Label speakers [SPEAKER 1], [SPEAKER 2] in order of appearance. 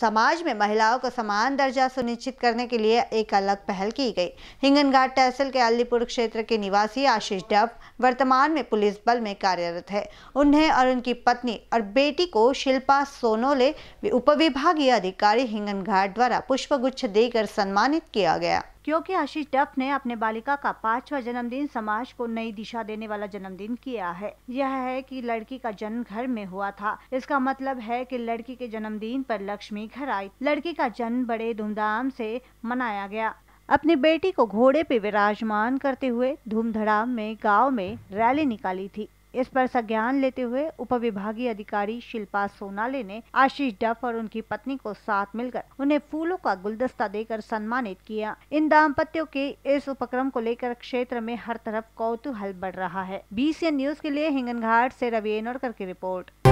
[SPEAKER 1] समाज में महिलाओं को समान दर्जा सुनिश्चित करने के लिए एक अलग पहल की गई हिंगनघाट तहसील के अलीपुर क्षेत्र के निवासी आशीष डब वर्तमान में पुलिस बल में कार्यरत है उन्हें और उनकी पत्नी और बेटी को शिल्पा सोनोले उपविभागीय अधिकारी हिंगनघाट द्वारा पुष्पगुच्छ देकर सम्मानित किया गया क्योंकि आशीष डफ ने अपने बालिका का पांचवा जन्मदिन समाज को नई दिशा देने वाला जन्मदिन किया है यह है कि लड़की का जन्म घर में हुआ था इसका मतलब है कि लड़की के जन्मदिन पर लक्ष्मी घर आई लड़की का जन्म बड़े धूमधाम से मनाया गया अपनी बेटी को घोड़े पे विराजमान करते हुए धूमधड़ाम में गांव में रैली निकाली थी इस पर संज्ञान लेते हुए उप विभागीय अधिकारी शिल्पा सोनाले ने आशीष डफ और उनकी पत्नी को साथ मिलकर उन्हें फूलों का गुलदस्ता देकर सम्मानित किया इन दाम्पत्यों के इस उपक्रम को लेकर क्षेत्र में हर तरफ कौतूहल बढ़ रहा है बी न्यूज के लिए घाट ऐसी रवि एनोरकर की रिपोर्ट